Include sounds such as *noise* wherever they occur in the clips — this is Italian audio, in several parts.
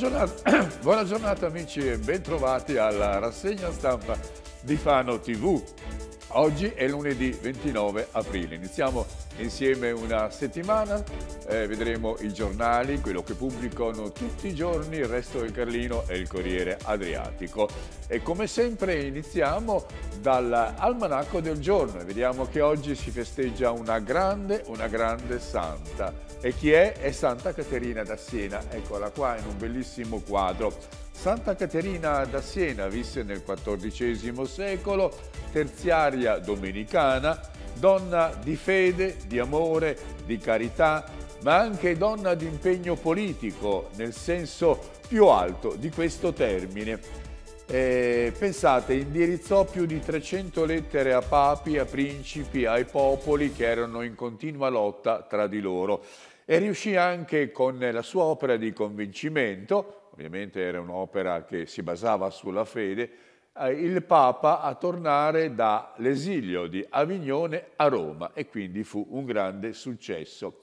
Buona giornata, *clears throat* buona giornata amici e bentrovati alla rassegna stampa di Fano TV. Oggi è lunedì 29 aprile. Iniziamo insieme una settimana, eh, vedremo i giornali, quello che pubblicano tutti i giorni il resto del Carlino e il Corriere Adriatico. E come sempre iniziamo dall'almanacco del giorno e vediamo che oggi si festeggia una grande, una grande santa. E chi è? È Santa Caterina da Siena, eccola qua in un bellissimo quadro. Santa Caterina da Siena visse nel XIV secolo, terziaria domenicana, donna di fede, di amore, di carità, ma anche donna di impegno politico, nel senso più alto di questo termine. E, eh, pensate, indirizzò più di 300 lettere a papi, a principi, ai popoli che erano in continua lotta tra di loro e riuscì anche con la sua opera di convincimento, ovviamente era un'opera che si basava sulla fede, eh, il Papa a tornare dall'esilio di Avignone a Roma e quindi fu un grande successo.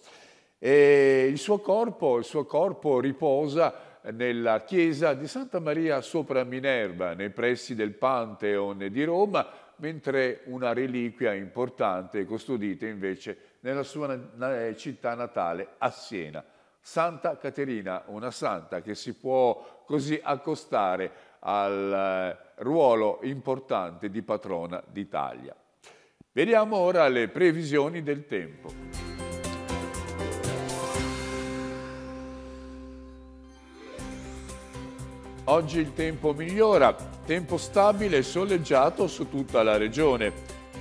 Il suo, corpo, il suo corpo riposa nella chiesa di Santa Maria sopra Minerva, nei pressi del Pantheon di Roma, mentre una reliquia importante è custodita invece nella sua città natale, a Siena. Santa Caterina, una santa che si può così accostare al eh, ruolo importante di patrona d'Italia. Vediamo ora le previsioni del tempo. Oggi il tempo migliora, tempo stabile e soleggiato su tutta la regione.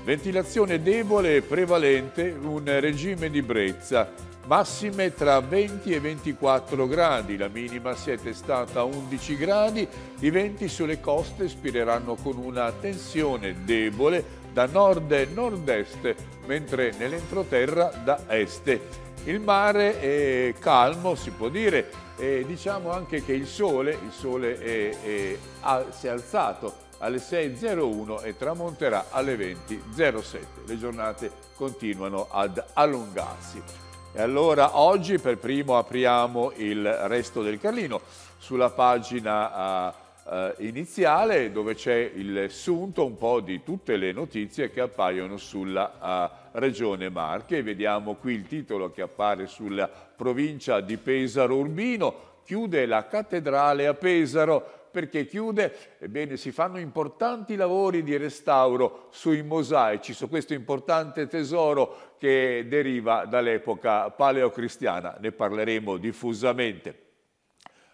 Ventilazione debole e prevalente, un regime di brezza massime tra 20 e 24 gradi, la minima si è testata a 11 gradi, i venti sulle coste spireranno con una tensione debole da nord e nord-est, mentre nell'entroterra da est. Il mare è calmo, si può dire, e diciamo anche che il sole, il sole è, è, è, si è alzato alle 6.01 e tramonterà alle 20.07. Le giornate continuano ad allungarsi. E allora oggi per primo apriamo il resto del Carlino sulla pagina eh, eh, iniziale dove c'è il sunto un po' di tutte le notizie che appaiono sulla eh, regione Marche. Vediamo qui il titolo che appare sulla provincia di Pesaro Urbino, chiude la cattedrale a Pesaro, perché chiude? Ebbene, si fanno importanti lavori di restauro sui mosaici, su questo importante tesoro che deriva dall'epoca paleocristiana. Ne parleremo diffusamente.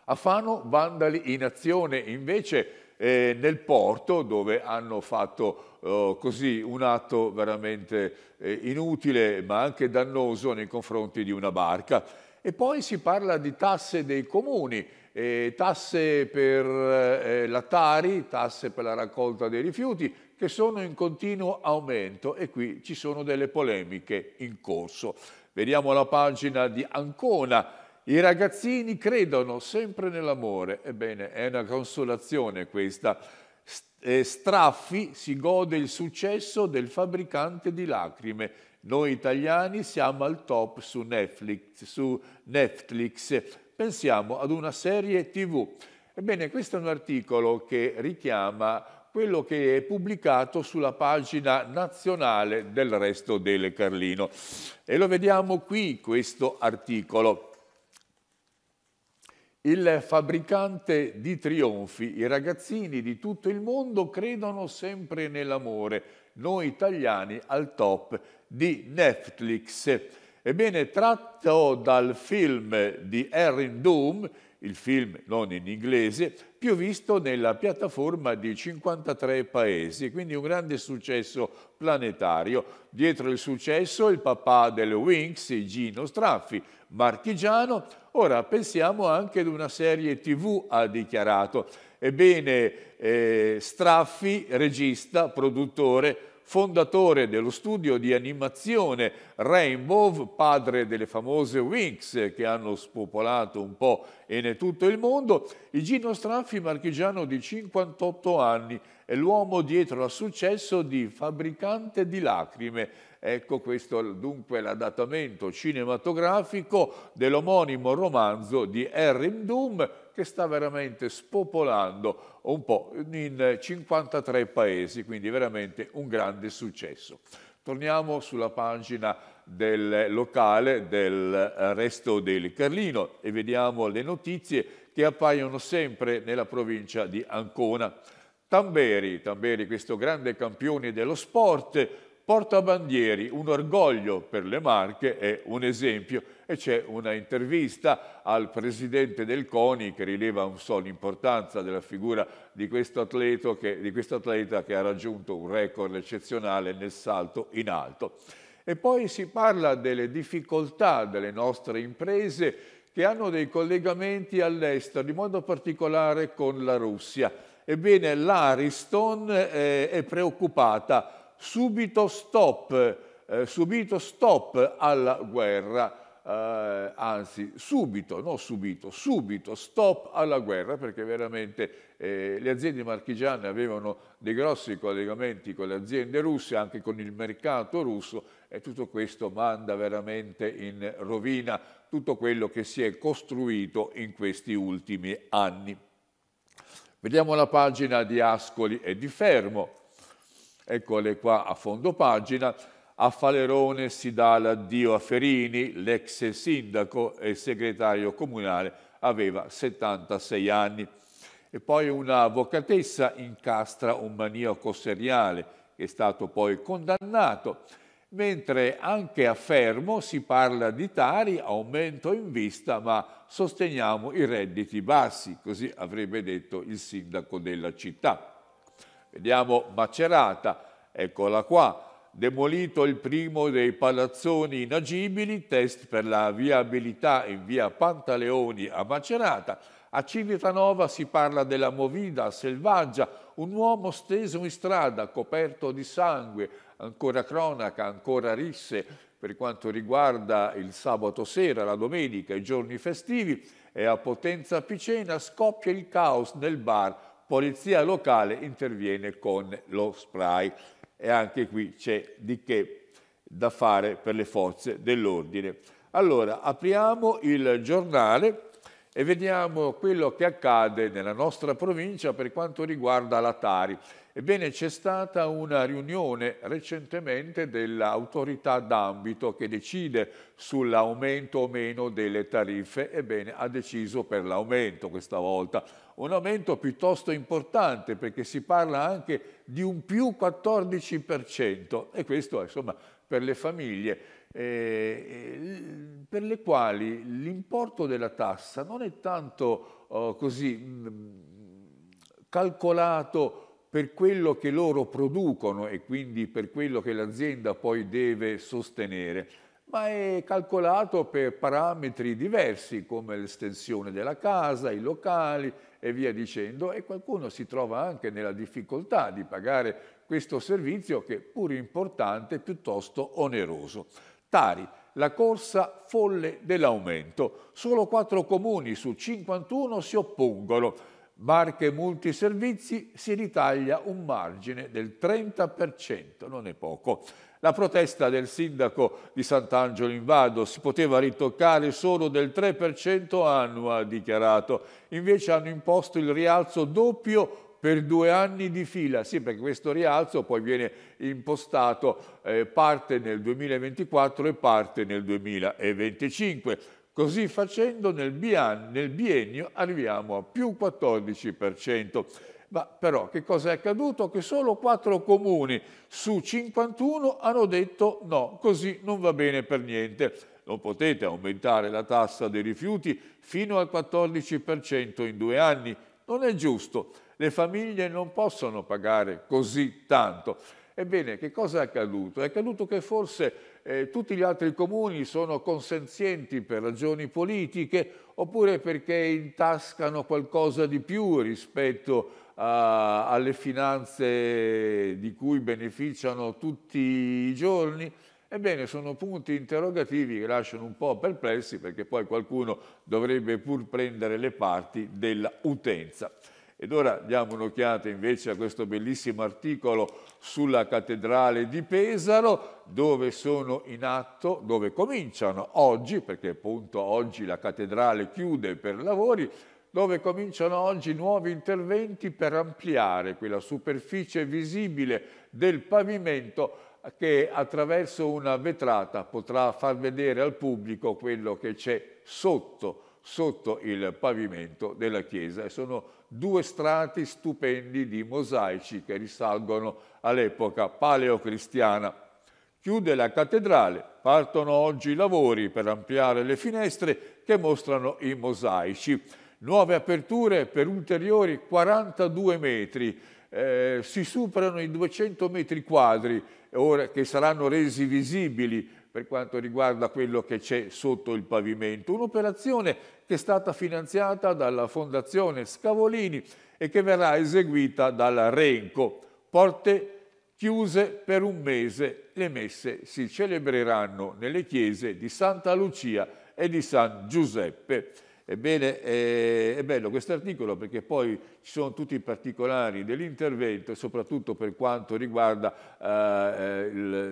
A Fano, vandali in azione invece eh, nel porto dove hanno fatto eh, così un atto veramente eh, inutile ma anche dannoso nei confronti di una barca. E poi si parla di tasse dei comuni eh, tasse per eh, eh la Tari, tasse per la raccolta dei rifiuti, che sono in continuo aumento e qui ci sono delle polemiche in corso. Vediamo la pagina di Ancona. I ragazzini credono sempre nell'amore. Ebbene, è una consolazione questa. Eh, Straffi si gode il successo del fabbricante di lacrime. Noi italiani siamo al top su Netflix, su Netflix pensiamo ad una serie TV. Ebbene, questo è un articolo che richiama quello che è pubblicato sulla pagina nazionale del resto del Carlino. E lo vediamo qui, questo articolo. Il fabbricante di trionfi, i ragazzini di tutto il mondo credono sempre nell'amore, noi italiani al top di Netflix. Ebbene, tratto dal film di Erin Doom, il film non in inglese, più visto nella piattaforma di 53 paesi, quindi un grande successo planetario. Dietro il successo il papà delle Winx, Gino Straffi, marchigiano, ora pensiamo anche ad una serie tv, ha dichiarato. Ebbene, eh, Straffi, regista, produttore, fondatore dello studio di animazione Rainbow, padre delle famose Winx che hanno spopolato un po' e in tutto il mondo, Igino Straffi, marchigiano di 58 anni, è l'uomo dietro al successo di Fabbricante di Lacrime. Ecco questo dunque l'adattamento cinematografico dell'omonimo romanzo di Erin Doom, che sta veramente spopolando un po' in 53 paesi, quindi veramente un grande successo. Torniamo sulla pagina del locale del Resto del Carlino e vediamo le notizie che appaiono sempre nella provincia di Ancona. Tamberi, Tamberi questo grande campione dello sport, Portabandieri, un orgoglio per le Marche e un esempio. E c'è una intervista al presidente del CONI che rileva un so l'importanza della figura di questo, di questo atleta che ha raggiunto un record eccezionale nel salto in alto. E poi si parla delle difficoltà delle nostre imprese che hanno dei collegamenti all'estero, in modo particolare con la Russia. Ebbene, l'Ariston eh, è preoccupata subito stop, eh, subito stop alla guerra, eh, anzi subito, non subito, subito stop alla guerra perché veramente eh, le aziende marchigiane avevano dei grossi collegamenti con le aziende russe, anche con il mercato russo e tutto questo manda veramente in rovina tutto quello che si è costruito in questi ultimi anni. Vediamo la pagina di Ascoli e di Fermo. Eccole qua a fondo pagina. A Falerone si dà l'addio a Ferini, l'ex sindaco e segretario comunale, aveva 76 anni. E poi una avvocatessa incastra un maniaco seriale, che è stato poi condannato mentre anche a Fermo si parla di Tari, aumento in vista, ma sosteniamo i redditi bassi, così avrebbe detto il sindaco della città. Vediamo Macerata, eccola qua, demolito il primo dei palazzoni inagibili, test per la viabilità in via Pantaleoni a Macerata. A Civitanova si parla della movida selvaggia, un uomo steso in strada, coperto di sangue, ancora cronaca, ancora risse per quanto riguarda il sabato sera, la domenica, i giorni festivi e a Potenza Picena scoppia il caos nel bar polizia locale interviene con lo spray e anche qui c'è di che da fare per le forze dell'ordine. Allora, apriamo il giornale e vediamo quello che accade nella nostra provincia per quanto riguarda la Tari. Ebbene, c'è stata una riunione recentemente dell'autorità d'ambito che decide sull'aumento o meno delle tariffe, ebbene ha deciso per l'aumento questa volta. Un aumento piuttosto importante perché si parla anche di un più 14% e questo insomma per le famiglie eh, eh, per le quali l'importo della tassa non è tanto eh, così mh, mm, calcolato per quello che loro producono e quindi per quello che l'azienda poi deve sostenere, ma è calcolato per parametri diversi come l'estensione della casa, i locali e via dicendo e qualcuno si trova anche nella difficoltà di pagare questo servizio che pur importante è piuttosto oneroso stari, la corsa folle dell'aumento. Solo quattro comuni su 51 si oppongono. Marche multiservizi si ritaglia un margine del 30%, non è poco. La protesta del sindaco di Sant'Angelo in Vado si poteva ritoccare solo del 3% annuo, ha dichiarato. Invece hanno imposto il rialzo doppio per due anni di fila, sì perché questo rialzo poi viene impostato eh, parte nel 2024 e parte nel 2025. Così facendo nel biennio arriviamo a più 14%. Ma però che cosa è accaduto? Che solo 4 comuni su 51 hanno detto no, così non va bene per niente. Non potete aumentare la tassa dei rifiuti fino al 14% in due anni. Non è giusto le famiglie non possono pagare così tanto. Ebbene, che cosa è accaduto? È accaduto che forse eh, tutti gli altri comuni sono consenzienti per ragioni politiche oppure perché intascano qualcosa di più rispetto a, alle finanze di cui beneficiano tutti i giorni. Ebbene, sono punti interrogativi che lasciano un po' perplessi perché poi qualcuno dovrebbe pur prendere le parti dell'utenza. Ed ora diamo un'occhiata invece a questo bellissimo articolo sulla cattedrale di Pesaro, dove sono in atto, dove cominciano oggi, perché appunto oggi la cattedrale chiude per lavori, dove cominciano oggi nuovi interventi per ampliare quella superficie visibile del pavimento che attraverso una vetrata potrà far vedere al pubblico quello che c'è sotto sotto il pavimento della chiesa e sono due strati stupendi di mosaici che risalgono all'epoca paleocristiana. Chiude la cattedrale, partono oggi i lavori per ampliare le finestre che mostrano i mosaici. Nuove aperture per ulteriori 42 metri. Eh, si superano i 200 metri quadri ora, che saranno resi visibili per quanto riguarda quello che c'è sotto il pavimento. Un'operazione che è stata finanziata dalla Fondazione Scavolini e che verrà eseguita dalla Renco. Porte chiuse per un mese, le messe si celebreranno nelle chiese di Santa Lucia e di San Giuseppe. Ebbene, eh, è bello questo articolo perché poi ci sono tutti i particolari dell'intervento, soprattutto per quanto riguarda eh, eh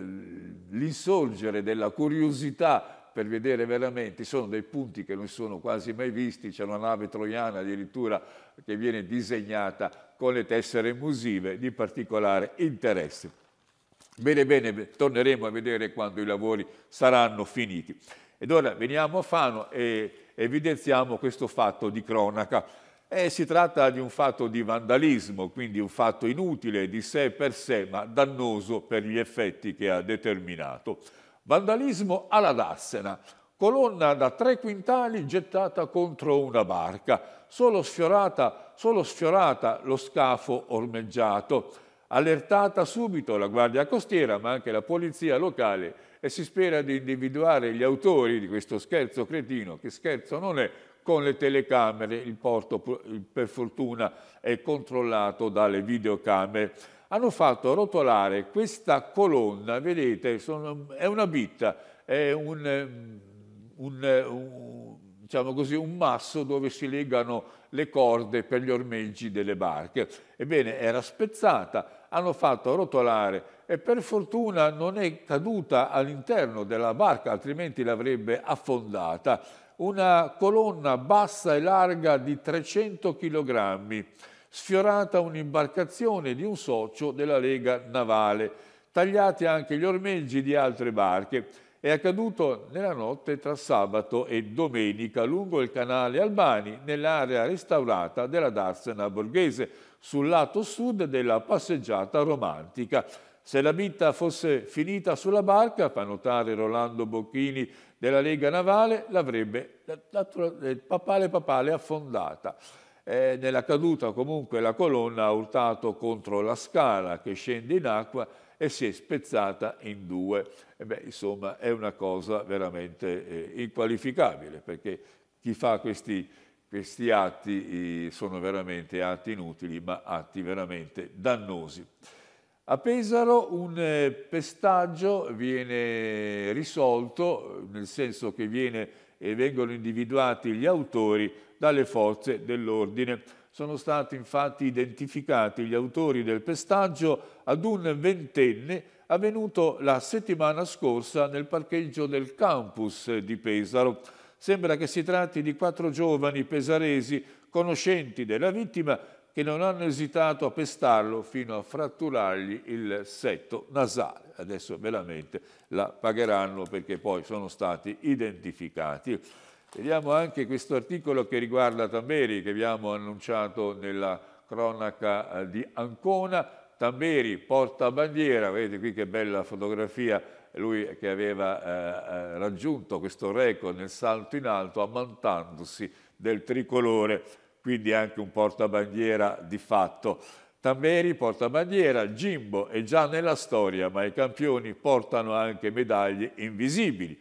l'insorgere della curiosità per vedere veramente, sono dei punti che non sono quasi mai visti, c'è una nave troiana addirittura che viene disegnata con le tessere musive di particolare interesse. Bene, bene, torneremo a vedere quando i lavori saranno finiti. Ed ora veniamo a Fano e evidenziamo questo fatto di cronaca. E eh, si tratta di un fatto di vandalismo, quindi un fatto inutile di sé per sé, ma dannoso per gli effetti che ha determinato. Vandalismo alla Dassena, colonna da tre quintali gettata contro una barca, solo sfiorata, solo sfiorata lo scafo ormeggiato. Allertata subito la Guardia Costiera, ma anche la Polizia locale e si spera di individuare gli autori di questo scherzo cretino, che scherzo non è, con le telecamere il porto per fortuna è controllato dalle videocamere. Hanno fatto rotolare questa colonna, vedete, sono, è una bitta, è un, mm, un, un, diciamo così, un masso dove si legano le corde per gli ormeggi delle barche. Ebbene, era spezzata, hanno fatto rotolare e per fortuna non è caduta all'interno della barca, altrimenti l'avrebbe affondata. Una colonna bassa e larga di 300 kg, sfiorata un'imbarcazione di un socio della Lega Navale, tagliati anche gli ormeggi di altre barche. È accaduto nella notte tra sabato e domenica lungo il canale Albani, nell'area restaurata della Darsena Borghese, sul lato sud della passeggiata romantica se la vita fosse finita sulla barca, fa notare Rolando Bocchini della Lega Navale, l'avrebbe eh, papale papale affondata. Eh, nella caduta comunque la colonna ha urtato contro la scala che scende in acqua e si è spezzata in due. Beh, insomma, è una cosa veramente eh, inqualificabile, perché chi fa questi, questi atti eh, sono veramente atti inutili, ma atti veramente dannosi. A Pesaro un eh, pestaggio viene risolto, nel senso che viene, eh, vengono individuati gli autori dalle forze dell'ordine. Sono stati infatti identificati gli autori del pestaggio ad un ventenne avvenuto la settimana scorsa nel parcheggio del campus di Pesaro. Sembra che si tratti di quattro giovani pesaresi conoscenti della vittima che non hanno esitato a pestarlo fino a fratturargli il setto nasale. Adesso veramente la pagheranno perché poi sono stati identificati. Vediamo anche questo articolo che riguarda Tamberi, che abbiamo annunciato nella cronaca eh, di Ancona. Tamberi portabandiera, vedete qui che bella fotografia, lui che aveva eh, eh, raggiunto questo record nel salto in alto ammantandosi del tricolore quindi anche un portabandiera di fatto. Tamberi portabandiera, Jimbo è già nella storia, ma i campioni portano anche medaglie invisibili.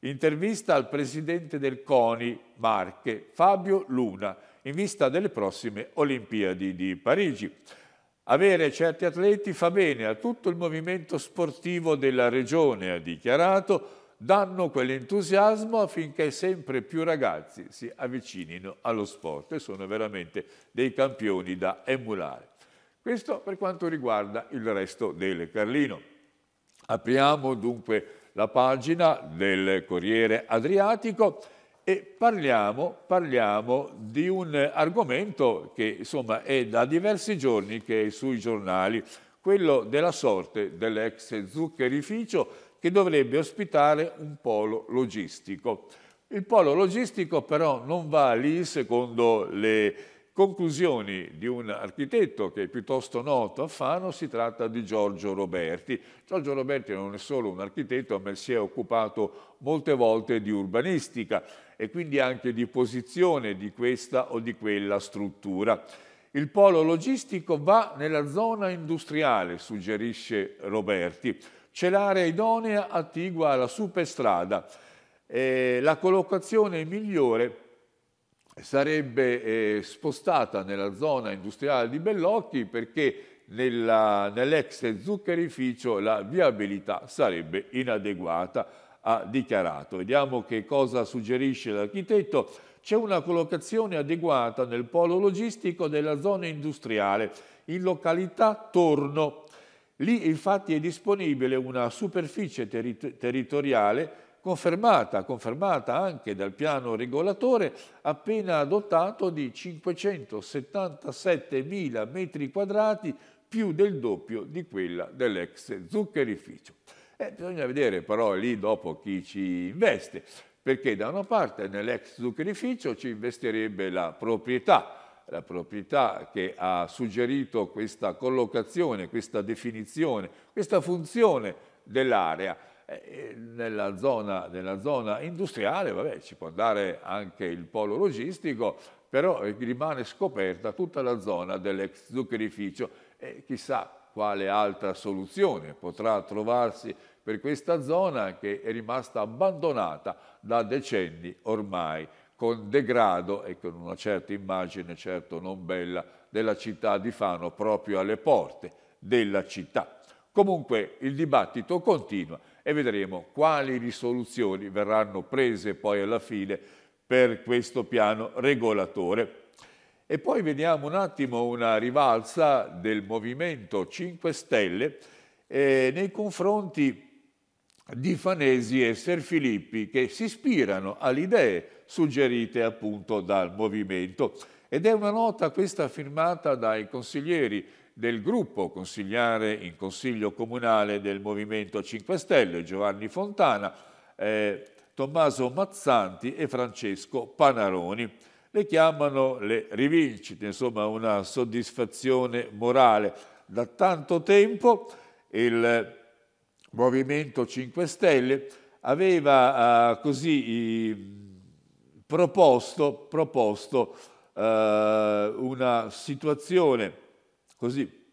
Intervista al presidente del CONI Marche, Fabio Luna, in vista delle prossime Olimpiadi di Parigi. Avere certi atleti fa bene a tutto il movimento sportivo della regione, ha dichiarato, danno quell'entusiasmo affinché sempre più ragazzi si avvicinino allo sport e sono veramente dei campioni da emulare. Questo per quanto riguarda il resto del Carlino. Apriamo dunque la pagina del Corriere Adriatico e parliamo, parliamo, di un argomento che insomma è da diversi giorni che è sui giornali, quello della sorte dell'ex zuccherificio che dovrebbe ospitare un polo logistico. Il polo logistico però non va lì secondo le conclusioni di un architetto che è piuttosto noto a Fano, si tratta di Giorgio Roberti. Giorgio Roberti non è solo un architetto, ma si è occupato molte volte di urbanistica e quindi anche di posizione di questa o di quella struttura. Il polo logistico va nella zona industriale, suggerisce Roberti. C'è l'area idonea attigua alla superstrada. Eh, la collocazione migliore sarebbe eh, spostata nella zona industriale di Bellocchi perché nell'ex zuccherificio la viabilità sarebbe inadeguata, ha dichiarato. Vediamo che cosa suggerisce l'architetto. C'è una collocazione adeguata nel polo logistico della zona industriale in località Torno, Lì infatti è disponibile una superficie teri- territoriale confermata, confermata anche dal piano regolatore appena adottato di 577.000 metri quadrati più del doppio di quella dell'ex zuccherificio. Eh, bisogna vedere però lì dopo chi ci investe, perché da una parte nell'ex zuccherificio ci investirebbe la proprietà, la proprietà che ha suggerito questa collocazione, questa definizione, questa funzione dell'area. Eh, eh, nella, zona, nella zona, industriale vabbè, ci può andare anche il polo logistico, però rimane scoperta tutta la zona dell'ex zuccherificio e eh, chissà quale altra soluzione potrà trovarsi per questa zona che è rimasta abbandonata da decenni ormai con degrado e con una certa immagine, certo non bella, della città di Fano proprio alle porte della città. Comunque il dibattito continua e vedremo quali risoluzioni verranno prese poi alla fine per questo piano regolatore. E poi vediamo un attimo una rivalsa del Movimento 5 Stelle eh, nei confronti di Fanesi e Serfilippi che si ispirano alle idee suggerite appunto dal movimento. Ed è una nota questa firmata dai consiglieri del gruppo consigliare in consiglio comunale del Movimento 5 Stelle, Giovanni Fontana, eh, Tommaso Mazzanti e Francesco Panaroni. Le chiamano le rivincite, insomma una soddisfazione morale. Da tanto tempo il Movimento 5 Stelle aveva eh, così... I, proposto, proposto eh, una situazione così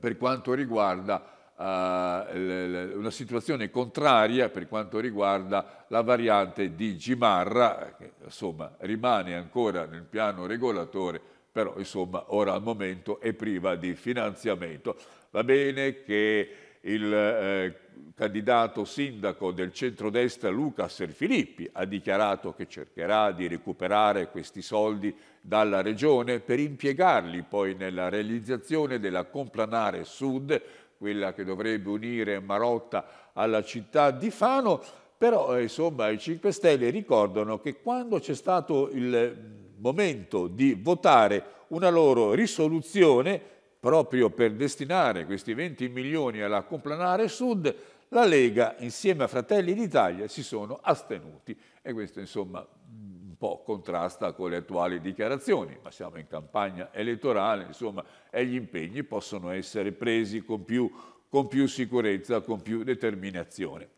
per quanto riguarda eh, una situazione contraria per quanto riguarda la variante di Gimarra, che insomma rimane ancora nel piano regolatore, però insomma ora al momento è priva di finanziamento. Va bene che il eh, candidato sindaco del centrodestra Luca Serfilippi ha dichiarato che cercherà di recuperare questi soldi dalla regione per impiegarli poi nella realizzazione della Complanare Sud, quella che dovrebbe unire Marotta alla città di Fano, però eh, insomma i 5 Stelle ricordano che quando c'è stato il momento di votare una loro risoluzione proprio per destinare questi 20 milioni alla Complanare Sud, la Lega insieme a Fratelli d'Italia si sono astenuti e questo insomma un po' contrasta con le attuali dichiarazioni, ma siamo in campagna elettorale, insomma, e gli impegni possono essere presi con più, con più sicurezza, con più determinazione.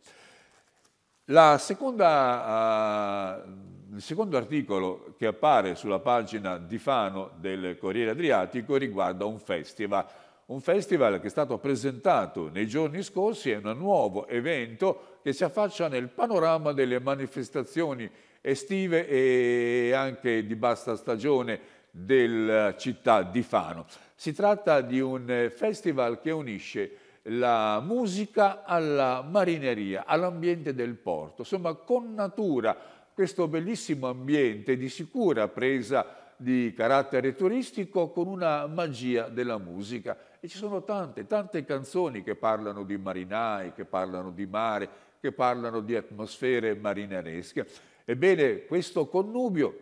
La seconda uh, il secondo articolo che appare sulla pagina di Fano del Corriere Adriatico riguarda un festival, un festival che è stato presentato nei giorni scorsi, è un nuovo evento che si affaccia nel panorama delle manifestazioni estive e anche di bassa stagione della eh, città di Fano. Si tratta di un eh, festival che unisce la musica alla marineria, all'ambiente del porto, insomma con natura, questo bellissimo ambiente di sicura presa di carattere turistico con una magia della musica. E ci sono tante, tante canzoni che parlano di marinai, che parlano di mare, che parlano di atmosfere marinaresche. Ebbene, questo connubio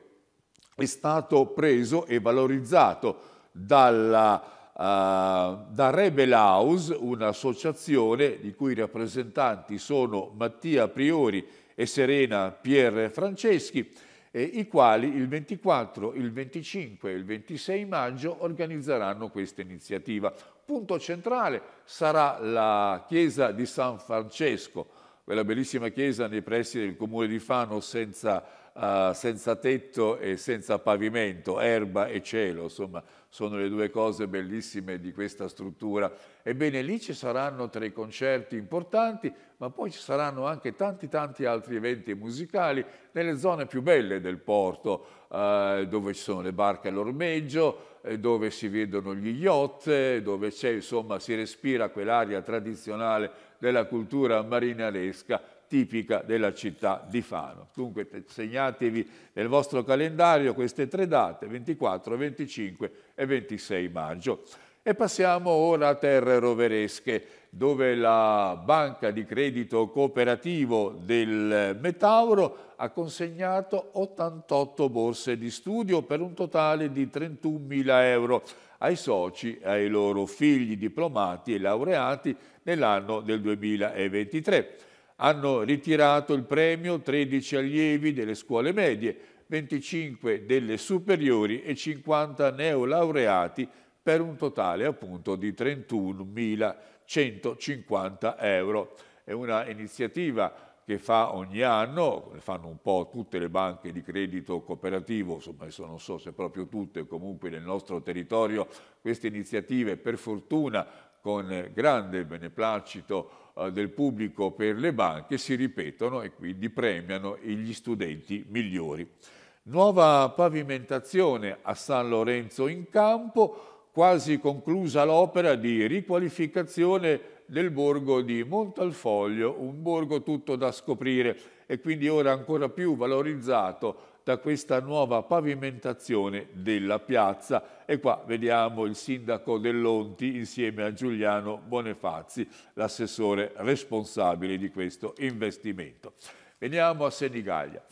è stato preso e valorizzato dalla, uh, da Rebel House, un'associazione di cui i rappresentanti sono Mattia Priori e Serena Pierre Franceschi, eh, i quali il 24, il 25 e il 26 maggio organizzeranno questa iniziativa. Punto centrale sarà la chiesa di San Francesco, quella bellissima chiesa nei pressi del comune di Fano senza uh, senza tetto e senza pavimento, erba e cielo, insomma sono le due cose bellissime di questa struttura. Ebbene lì ci saranno tre concerti importanti, ma poi ci saranno anche tanti tanti altri eventi musicali nelle zone più belle del porto, uh, dove ci sono le barche all'ormeggio, eh, dove si vedono gli yacht, dove insomma, si respira quell'aria tradizionale della cultura marinaresca tipica della città di Fano. Dunque segnatevi nel vostro calendario queste tre date, 24, 25 e 26 maggio. E passiamo ora a terre roveresche, dove la banca di credito cooperativo del eh, Metauro ha consegnato 88 borse di studio per un totale di 31.000 euro ai soci e ai loro figli diplomati e laureati nell'anno del 2023 hanno ritirato il premio 13 allievi delle scuole medie, 25 delle superiori e 50 neolaureati per un totale appunto di 31.150 euro. È una iniziativa che fa ogni anno, fanno un po' tutte le banche di credito cooperativo, insomma adesso non so se proprio tutte, comunque nel nostro territorio queste iniziative per fortuna con grande beneplacito eh, del pubblico per le banche si ripetono e quindi premiano gli studenti migliori. Nuova pavimentazione a San Lorenzo in campo, quasi conclusa l'opera di riqualificazione del borgo di Montalfoglio, un borgo tutto da scoprire e quindi ora ancora più valorizzato da questa nuova pavimentazione della piazza. E qua vediamo il sindaco dell'Onti insieme a Giuliano Bonefazzi, l'assessore responsabile di questo investimento. Veniamo a Senigallia.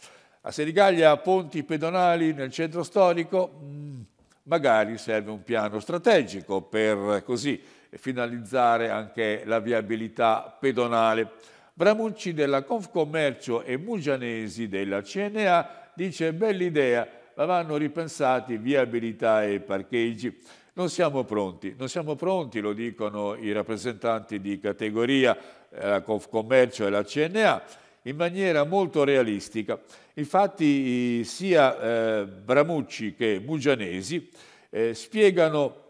A Senigallia ponti pedonali nel centro storico, mm, magari serve un piano strategico per così finalizzare anche la viabilità pedonale. Bramucci della Confcommercio e Mugianesi della CNA dice bella idea, ma vanno ripensati viabilità e parcheggi. Non siamo pronti, non siamo pronti, lo dicono i rappresentanti di categoria, eh, la Confcommercio e la CNA, in maniera molto realistica. Infatti sia eh, Bramucci che Mugianesi eh, spiegano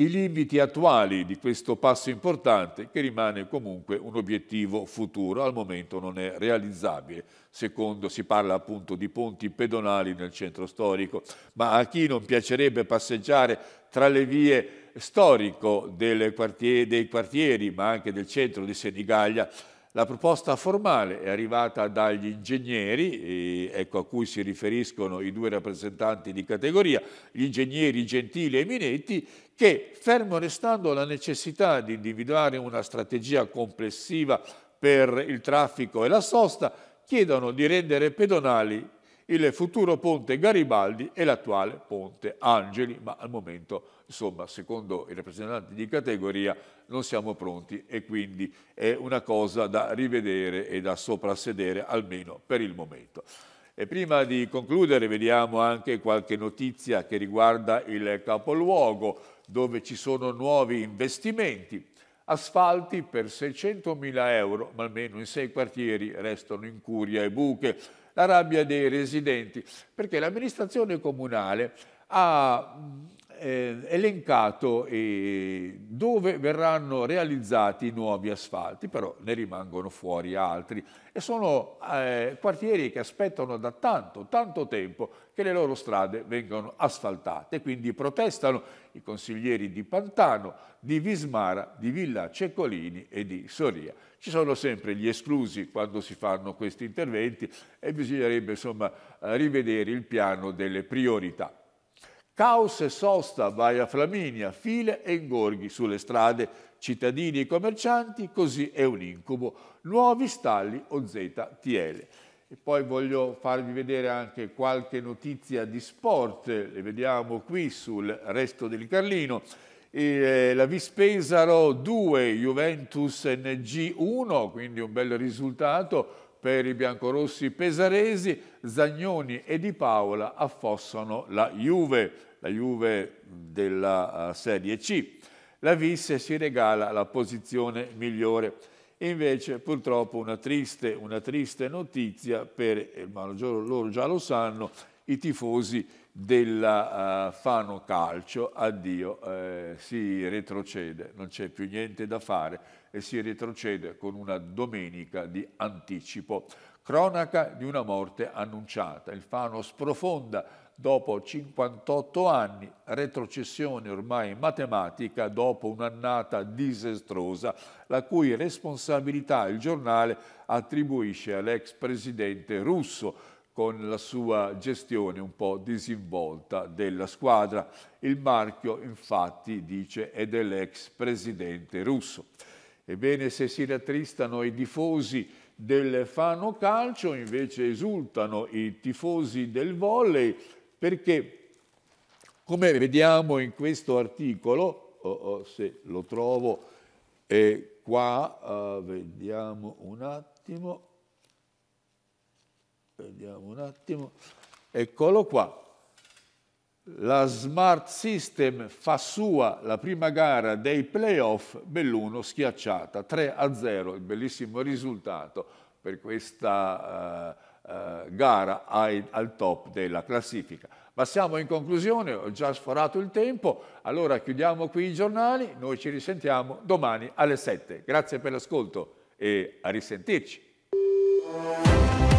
i limiti attuali di questo passo importante che rimane comunque un obiettivo futuro, al momento non è realizzabile. Secondo, si parla appunto di ponti pedonali nel centro storico, ma a chi non piacerebbe passeggiare tra le vie storico quartier, dei quartieri, ma anche del centro di Senigallia, la proposta formale è arrivata dagli ingegneri, ecco a cui si riferiscono i due rappresentanti di categoria, gli ingegneri Gentili e Minetti, che, fermo restando la necessità di individuare una strategia complessiva per il traffico e la sosta, chiedono di rendere pedonali il futuro ponte Garibaldi e l'attuale ponte Angeli, ma al momento, insomma, secondo i rappresentanti di categoria, non siamo pronti e quindi è una cosa da rivedere e da soprassedere, almeno per il momento. E prima di concludere vediamo anche qualche notizia che riguarda il capoluogo, dove ci sono nuovi investimenti asfalti per 600.000 euro, ma almeno in sei quartieri restano in curia e buche la rabbia dei residenti, perché l'amministrazione comunale ha eh, elencato eh, dove verranno realizzati i nuovi asfalti, però ne rimangono fuori altri e sono eh, quartieri che aspettano da tanto, tanto tempo che le loro strade vengano asfaltate, quindi protestano i consiglieri di Pantano, di Vismara, di Villa Ceccolini e di Soria. Ci sono sempre gli esclusi quando si fanno questi interventi e bisognerebbe insomma eh, rivedere il piano delle priorità. Caos e sosta, vai Flaminia, file e ingorghi sulle strade, cittadini e commercianti, così è un incubo. Nuovi stalli OZTL. E poi voglio farvi vedere anche qualche notizia di sport, le vediamo qui sul resto del Carlino. E eh, la Vispesaro 2, Juventus NG 1, quindi un bel risultato per i biancorossi pesaresi, Zagnoni e Di Paola affossano la Juve la Juve della eh, Serie C. La Visse si regala la posizione migliore. Invece purtroppo una triste, una triste notizia per, eh, ma loro già lo sanno, i tifosi della uh, Fano Calcio, addio, eh, si retrocede, non c'è più niente da fare e si retrocede con una domenica di anticipo. Cronaca di una morte annunciata, il Fano sprofonda dopo 58 anni, retrocessione ormai matematica dopo un'annata disastrosa, la cui responsabilità il giornale attribuisce all'ex presidente russo con la sua gestione un po' disinvolta della squadra. Il marchio, infatti, dice, è dell'ex presidente russo. Ebbene, se si rattristano i tifosi del Fano Calcio, invece esultano i tifosi del volley perché, come vediamo in questo articolo, oh, oh, se lo trovo eh, qua, eh, vediamo un attimo, vediamo un attimo, eccolo qua. La Smart System fa sua la prima gara dei playoff, Belluno schiacciata, 3 a 0, il bellissimo risultato per questa... Eh, eh, gara ai, al top della classifica. Passiamo in conclusione, ho già sforato il tempo, allora chiudiamo qui i giornali, noi ci risentiamo domani alle 7. Grazie per l'ascolto e a risentirci.